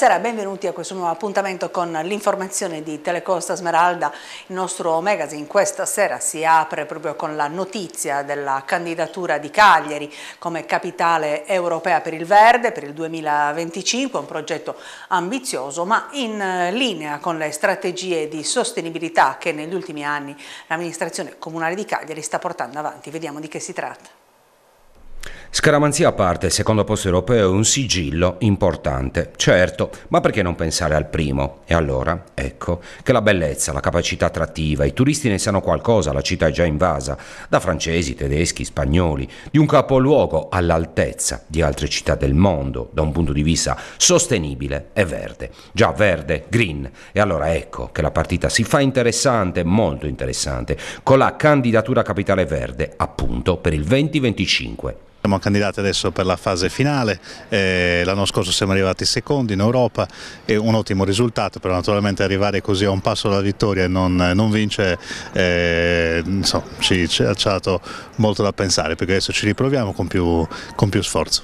Buonasera benvenuti a questo nuovo appuntamento con l'informazione di Telecosta Smeralda. Il nostro magazine questa sera si apre proprio con la notizia della candidatura di Cagliari come capitale europea per il verde per il 2025, un progetto ambizioso ma in eh, linea con le strategie di sostenibilità che negli ultimi anni l'amministrazione comunale di Cagliari sta portando avanti. Vediamo di che si tratta. Scaramanzia a parte, il secondo posto europeo è un sigillo importante, certo, ma perché non pensare al primo? E allora, ecco, che la bellezza, la capacità attrattiva, i turisti ne sanno qualcosa, la città è già invasa, da francesi, tedeschi, spagnoli, di un capoluogo all'altezza di altre città del mondo, da un punto di vista sostenibile e verde. Già verde, green. E allora ecco che la partita si fa interessante, molto interessante, con la candidatura capitale verde, appunto, per il 2025. Siamo candidati adesso per la fase finale, eh, l'anno scorso siamo arrivati secondi in Europa, è un ottimo risultato, però naturalmente arrivare così a un passo dalla vittoria e non, non vince eh, ci, ci, ha dato molto da pensare, perché adesso ci riproviamo con più, con più sforzo.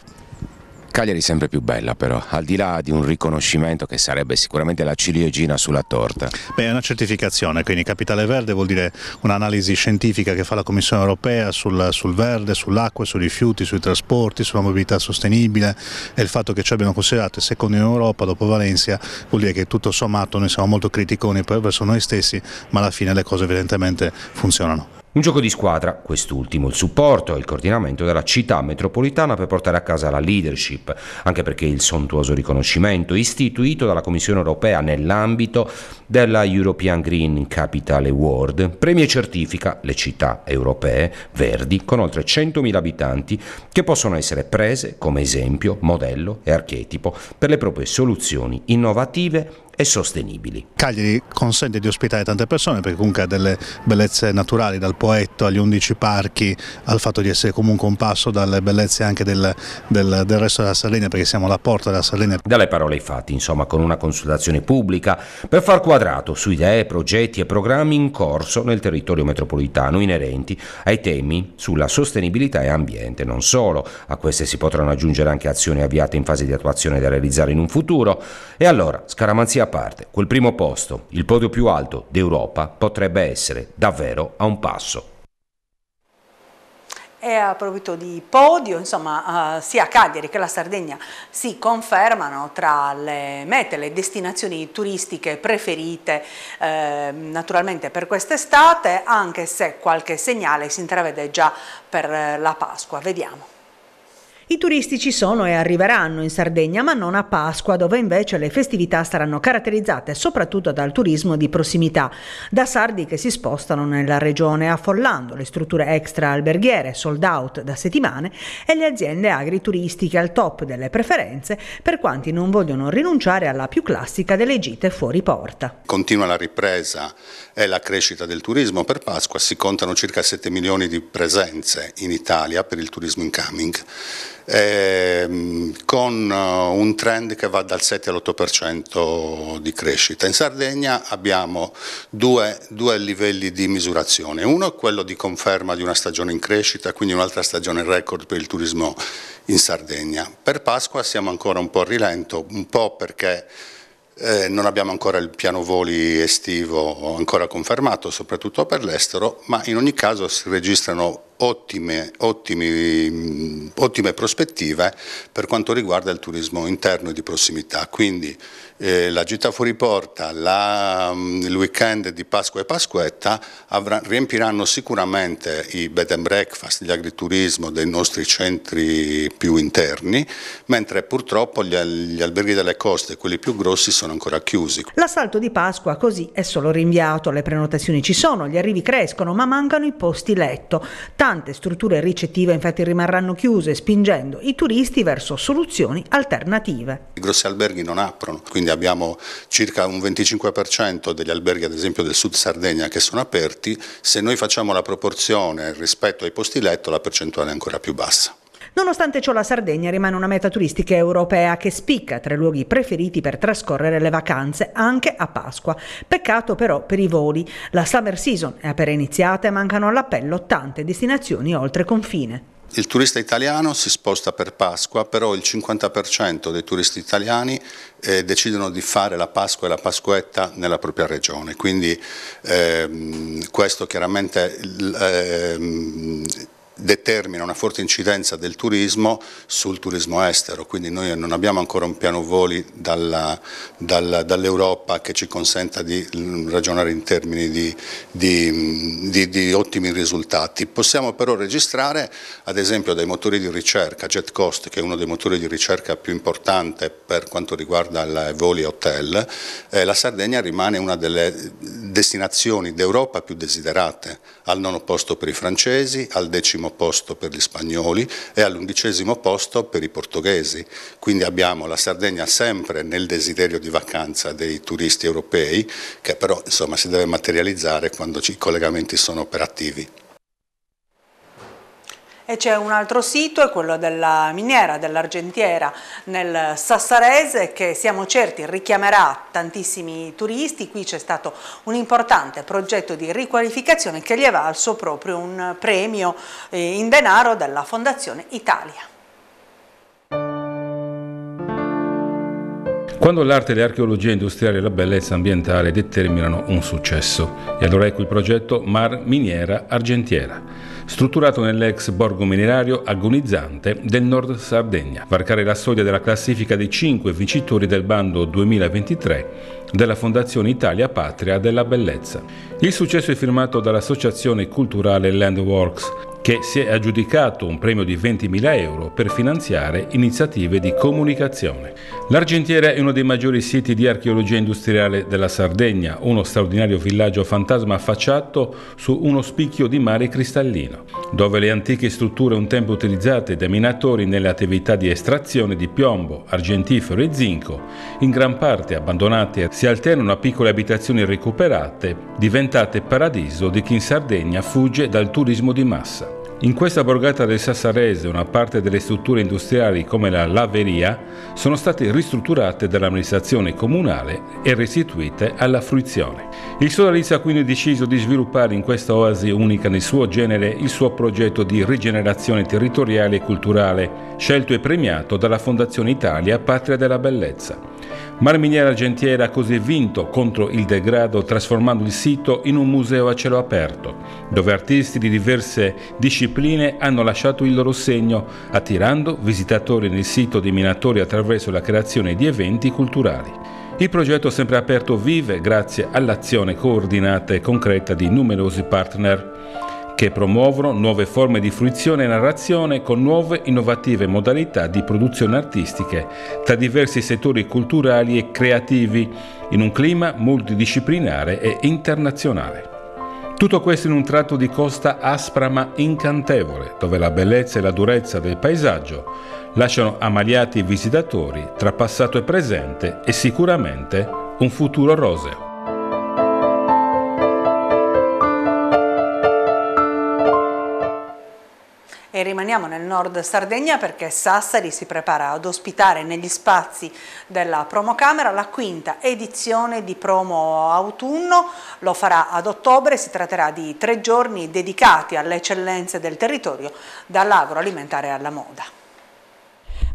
Cagliari sempre più bella però, al di là di un riconoscimento che sarebbe sicuramente la ciliegina sulla torta. Beh, è una certificazione, quindi Capitale Verde vuol dire un'analisi scientifica che fa la Commissione Europea sul, sul verde, sull'acqua, sui rifiuti, sui trasporti, sulla mobilità sostenibile e il fatto che ci abbiano considerato il secondo in Europa dopo Valencia vuol dire che tutto sommato noi siamo molto criticoni verso noi stessi, ma alla fine le cose evidentemente funzionano. Un gioco di squadra, quest'ultimo, il supporto e il coordinamento della città metropolitana per portare a casa la leadership, anche perché il sontuoso riconoscimento istituito dalla Commissione europea nell'ambito della European Green Capital Award premia e certifica le città europee verdi con oltre 100.000 abitanti che possono essere prese come esempio, modello e archetipo per le proprie soluzioni innovative e sostenibili. Cagliari consente di ospitare tante persone perché comunque ha delle bellezze naturali, dal Poetto agli 11 parchi, al fatto di essere comunque un passo dalle bellezze anche del, del, del resto della Sardegna perché siamo alla porta della Sardegna. Dalle parole ai fatti, insomma, con una consultazione pubblica per far quadrato su idee, progetti e programmi in corso nel territorio metropolitano inerenti ai temi sulla sostenibilità e ambiente. Non solo, a queste si potranno aggiungere anche azioni avviate in fase di attuazione da realizzare in un futuro. E allora, scaramanzia a parte, quel primo posto, il podio più alto d'Europa, potrebbe essere davvero a un passo. E a proposito di podio, insomma, eh, sia Cagliari che la Sardegna si confermano tra le mete, le destinazioni turistiche preferite eh, naturalmente per quest'estate, anche se qualche segnale si intravede già per eh, la Pasqua. Vediamo. I turisti ci sono e arriveranno in Sardegna, ma non a Pasqua, dove invece le festività saranno caratterizzate soprattutto dal turismo di prossimità, da sardi che si spostano nella regione affollando le strutture extra alberghiere sold out da settimane e le aziende agrituristiche al top delle preferenze per quanti non vogliono rinunciare alla più classica delle gite fuori porta. Continua la ripresa e la crescita del turismo per Pasqua, si contano circa 7 milioni di presenze in Italia per il turismo incoming ehm, con eh, un trend che va dal 7 all'8% di crescita. In Sardegna abbiamo due, due livelli di misurazione, uno è quello di conferma di una stagione in crescita, quindi un'altra stagione record per il turismo in Sardegna. Per Pasqua siamo ancora un po' a rilento, un po' perché eh, non abbiamo ancora il piano voli estivo ancora confermato, soprattutto per l'estero, ma in ogni caso si registrano ottime, ottime, mm, ottime prospettive per quanto riguarda il turismo interno e di prossimità. Quindi eh, la gita fuori porta, la, mm, il weekend di Pasqua e Pasquetta avrà, riempiranno sicuramente i bed and breakfast, gli agriturismo dei nostri centri più interni, mentre purtroppo gli, gli alberghi delle coste, quelli più grossi, sono ancora chiusi. L'assalto di Pasqua così è solo rinviato, le prenotazioni ci sono, gli arrivi crescono, ma mancano i posti letto. T Tante strutture ricettive infatti rimarranno chiuse, spingendo i turisti verso soluzioni alternative. I grossi alberghi non aprono, quindi abbiamo circa un 25% degli alberghi, ad esempio del sud Sardegna, che sono aperti. Se noi facciamo la proporzione rispetto ai posti letto, la percentuale è ancora più bassa. Nonostante ciò la Sardegna rimane una meta turistica europea che spicca tra i luoghi preferiti per trascorrere le vacanze anche a Pasqua. Peccato però per i voli. La summer season è appena iniziata e mancano all'appello tante destinazioni oltre confine. Il turista italiano si sposta per Pasqua, però il 50% dei turisti italiani eh, decidono di fare la Pasqua e la Pasquetta nella propria regione, quindi ehm, questo chiaramente ehm, determina una forte incidenza del turismo sul turismo estero, quindi noi non abbiamo ancora un piano voli dall'Europa che ci consenta di mm, ragionare in termini di, di, mm, di, di, ottimi risultati. Possiamo però registrare ad esempio dai motori di ricerca, JetCost che è uno dei motori di ricerca più importante per quanto riguarda i voli hotel, eh, la Sardegna rimane una delle destinazioni d'Europa più desiderate, al nono posto per i francesi, al decimo dodicesimo posto per gli spagnoli e all'undicesimo posto per i portoghesi. Quindi abbiamo la Sardegna sempre nel desiderio di vacanza dei turisti europei, che però insomma, si deve materializzare quando i collegamenti sono operativi. E c'è un altro sito, è quello della miniera, dell'argentiera nel Sassarese che siamo certi richiamerà tantissimi turisti. Qui c'è stato un importante progetto di riqualificazione che gli è valso proprio un premio eh, in denaro della Fondazione Italia. Quando l'arte, le archeologie industriali e la bellezza ambientale determinano un successo. E allora ecco il progetto Mar Miniera Argentiera, strutturato nell'ex borgo minerario agonizzante del nord Sardegna. Varcare la soglia della classifica dei cinque vincitori del bando 2023 della Fondazione Italia Patria della Bellezza. Il successo è firmato dall'Associazione Culturale Landworks, che si è aggiudicato un premio di 20.000 euro per finanziare iniziative di comunicazione. L'Argentiera è uno dei maggiori siti di archeologia industriale della Sardegna, uno straordinario villaggio fantasma affacciato su uno spicchio di mare cristallino, dove le antiche strutture un tempo utilizzate dai minatori nelle attività di estrazione di piombo, argentifero e zinco, in gran parte abbandonate, si alternano a piccole abitazioni recuperate, diventate paradiso di chi in Sardegna fugge dal turismo di massa. In questa borgata del Sassarese una parte delle strutture industriali come la laveria sono state ristrutturate dall'amministrazione comunale e restituite alla fruizione. Il Sodalizio ha quindi deciso di sviluppare in questa oasi unica nel suo genere il suo progetto di rigenerazione territoriale e culturale, scelto e premiato dalla Fondazione Italia Patria della Bellezza. Marminiera Argentiera ha così vinto contro il degrado trasformando il sito in un museo a cielo aperto, dove artisti di diverse discipline hanno lasciato il loro segno, attirando visitatori nel sito dei minatori attraverso la creazione di eventi culturali. Il progetto sempre aperto vive grazie all'azione coordinata e concreta di numerosi partner che promuovono nuove forme di fruizione e narrazione con nuove innovative modalità di produzione artistiche tra diversi settori culturali e creativi in un clima multidisciplinare e internazionale. Tutto questo in un tratto di costa aspra ma incantevole, dove la bellezza e la durezza del paesaggio lasciano amaliati i visitatori tra passato e presente e sicuramente un futuro roseo. e rimaniamo nel nord Sardegna perché Sassari si prepara ad ospitare negli spazi della Promocamera la quinta edizione di Promo Autunno, lo farà ad ottobre, si tratterà di tre giorni dedicati alle eccellenze del territorio dall'agroalimentare alla moda.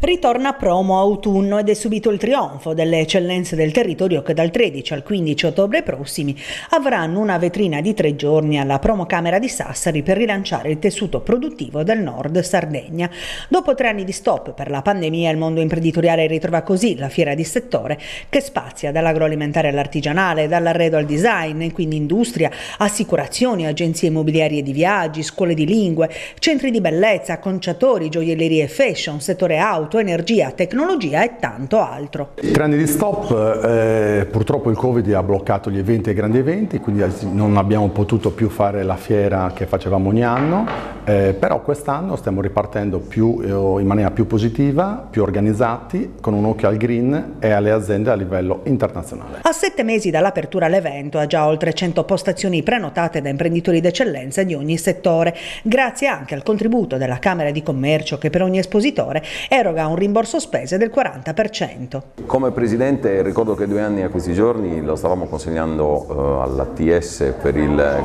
Ritorna promo autunno ed è subito il trionfo delle eccellenze del territorio che dal 13 al 15 ottobre prossimi avranno una vetrina di tre giorni alla promo camera di Sassari per rilanciare il tessuto produttivo del nord Sardegna. Dopo tre anni di stop per la pandemia il mondo imprenditoriale ritrova così la fiera di settore che spazia dall'agroalimentare all'artigianale, dall'arredo al design, quindi industria, assicurazioni, agenzie immobiliari e di viaggi, scuole di lingue, centri di bellezza, conciatori, gioiellerie e fashion, settore auto, auto, energia, tecnologia e tanto altro. Grandi di stop, eh, purtroppo il Covid ha bloccato gli eventi e i grandi eventi, quindi eh, non abbiamo potuto più fare la fiera che facevamo ogni anno, eh, però quest'anno stiamo ripartendo più, eh, in maniera più positiva, più organizzati, con un occhio al green e alle aziende a livello internazionale. A sette mesi dall'apertura l'evento ha già oltre 100 postazioni prenotate da imprenditori d'eccellenza di ogni settore, grazie anche al contributo della Camera di Commercio che per ogni espositore eroga proroga un rimborso spese del 40%. Come Presidente ricordo che due anni a questi giorni lo stavamo consegnando eh, all'ATS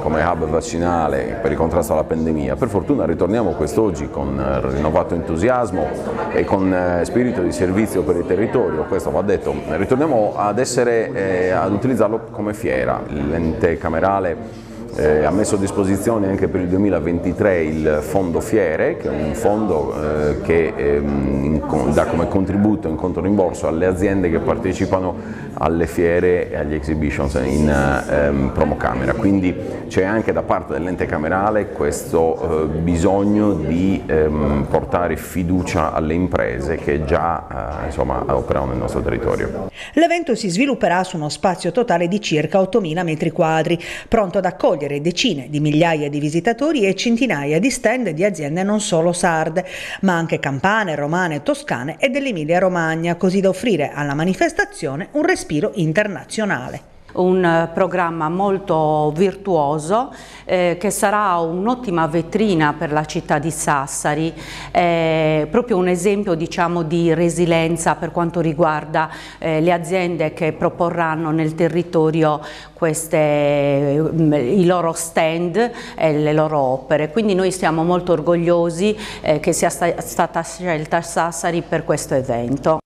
come hub vaccinale per il contrasto alla pandemia. Per fortuna ritorniamo quest'oggi con eh, rinnovato entusiasmo e con eh, spirito di servizio per il territorio, questo va detto. Ritorniamo ad, essere, eh, ad utilizzarlo come fiera, l'ente camerale eh, ha messo a disposizione anche per il 2023 il Fondo Fiere, che è un fondo eh, che ehm, in, dà come contributo in conto rimborso alle aziende che partecipano alle fiere e agli exhibitions in ehm, promocamera. Quindi c'è anche da parte dell'ente camerale questo eh, bisogno di ehm, portare fiducia alle imprese che già eh, insomma, operano nel nostro territorio. L'evento si svilupperà su uno spazio totale di circa 8.000 metri quadri, pronto ad accogliere accogliere decine di migliaia di visitatori e centinaia di stand di aziende non solo sarde, ma anche campane, romane, toscane e dell'Emilia Romagna, così da offrire alla manifestazione un respiro internazionale un eh, programma molto virtuoso eh, che sarà un'ottima vetrina per la città di Sassari, eh, proprio un esempio diciamo, di resilienza per quanto riguarda eh, le aziende che proporranno nel territorio queste, mm, i loro stand e le loro opere. Quindi noi siamo molto orgogliosi eh, che sia sta, stata scelta Sassari per questo evento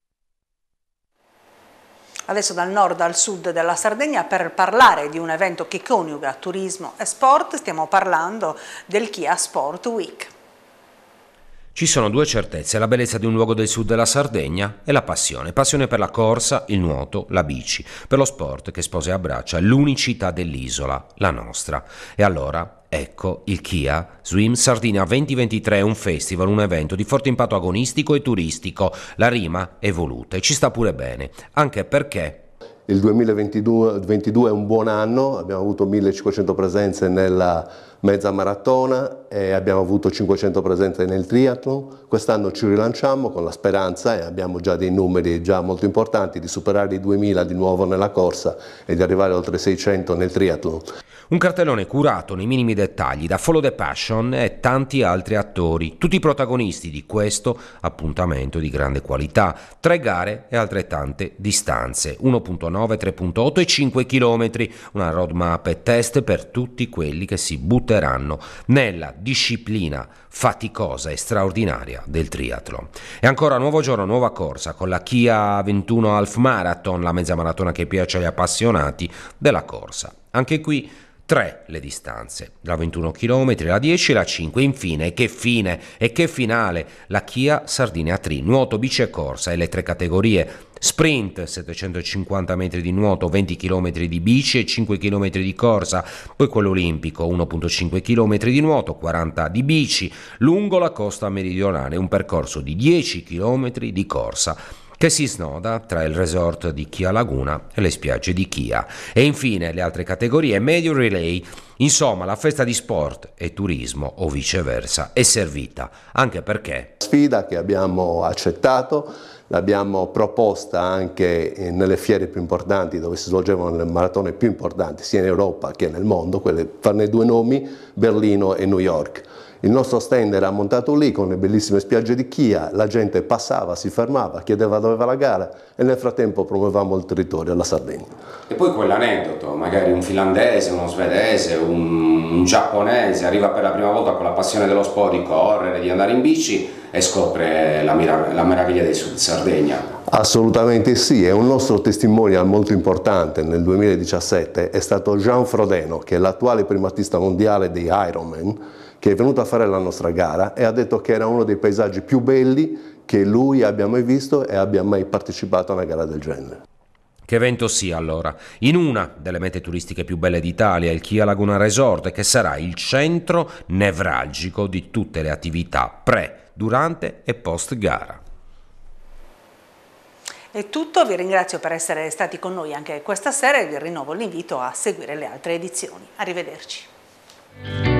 adesso dal nord al sud della Sardegna per parlare di un evento che coniuga turismo e sport, stiamo parlando del Kia Sport Week. Ci sono due certezze, la bellezza di un luogo del sud della Sardegna e la passione. Passione per la corsa, il nuoto, la bici, per lo sport che sposa e abbraccia l'unicità dell'isola, la nostra. E allora Ecco, il Kia Swim Sardina 2023 è un festival, un evento di forte impatto agonistico e turistico. La rima è voluta e ci sta pure bene, anche perché il 2022 è un buon anno, abbiamo avuto 1500 presenze nella mezza maratona e abbiamo avuto 500 presenze nel triathlon. Quest'anno ci rilanciamo con la speranza e abbiamo già dei numeri già molto importanti di superare i 2000 di nuovo nella corsa e di arrivare oltre 600 nel triathlon. Un cartellone curato nei minimi dettagli da Follow the Passion e tanti altri attori, tutti protagonisti di questo appuntamento di grande qualità. Tre gare e altrettante distanze, 1.9, 3.8 e 5 km, una roadmap e test per tutti quelli che si buttano aiuteranno nella disciplina faticosa e straordinaria del triathlon. E ancora nuovo giorno, nuova corsa con la Kia 21 Half Marathon, la mezza maratona che piace agli appassionati della corsa. Anche qui 3 le distanze, la 21 km, la 10 e la 5. Infine, che fine e che finale, la Chia Sardinia 3, nuoto, bici e corsa e le tre categorie. Sprint, 750 metri di nuoto, 20 km di bici e 5 km di corsa, poi quello olimpico, 1.5 km di nuoto, 40 di bici, lungo la costa meridionale, un percorso di 10 km di corsa che si snoda tra il resort di Chia Laguna e le spiagge di Chia. E infine le altre categorie Medium Relay. Insomma, la festa di sport e turismo o viceversa è servita, anche perché... Sfida che abbiamo accettato, l'abbiamo proposta anche eh, nelle fiere più importanti dove si svolgevano le maratone più importanti sia in Europa che nel mondo, quelle, farne due nomi, Berlino e New York il nostro stand era montato lì con le bellissime spiagge di Chia, la gente passava, si fermava, chiedeva dove va la gara e nel frattempo promuovevamo il territorio alla Sardegna. E poi quell'aneddoto, magari un finlandese, uno svedese, un, un giapponese arriva per la prima volta con la passione dello sport di correre, di andare in bici e scopre la, mirav la meraviglia del Sud Sardegna. Assolutamente sì, è un nostro testimonial molto importante nel 2017 è stato Jean Frodeno, che è l'attuale primatista mondiale di Ironman, che è venuto a fare la nostra gara e ha detto che era uno dei paesaggi più belli che lui abbia mai visto e abbia mai partecipato a una gara del genere. Che evento sia allora, in una delle mete turistiche più belle d'Italia, il Chia Laguna Resort, che sarà il centro nevralgico di tutte le attività pre, durante e post gara. È tutto, vi ringrazio per essere stati con noi anche questa sera e vi rinnovo l'invito a seguire le altre edizioni. Arrivederci.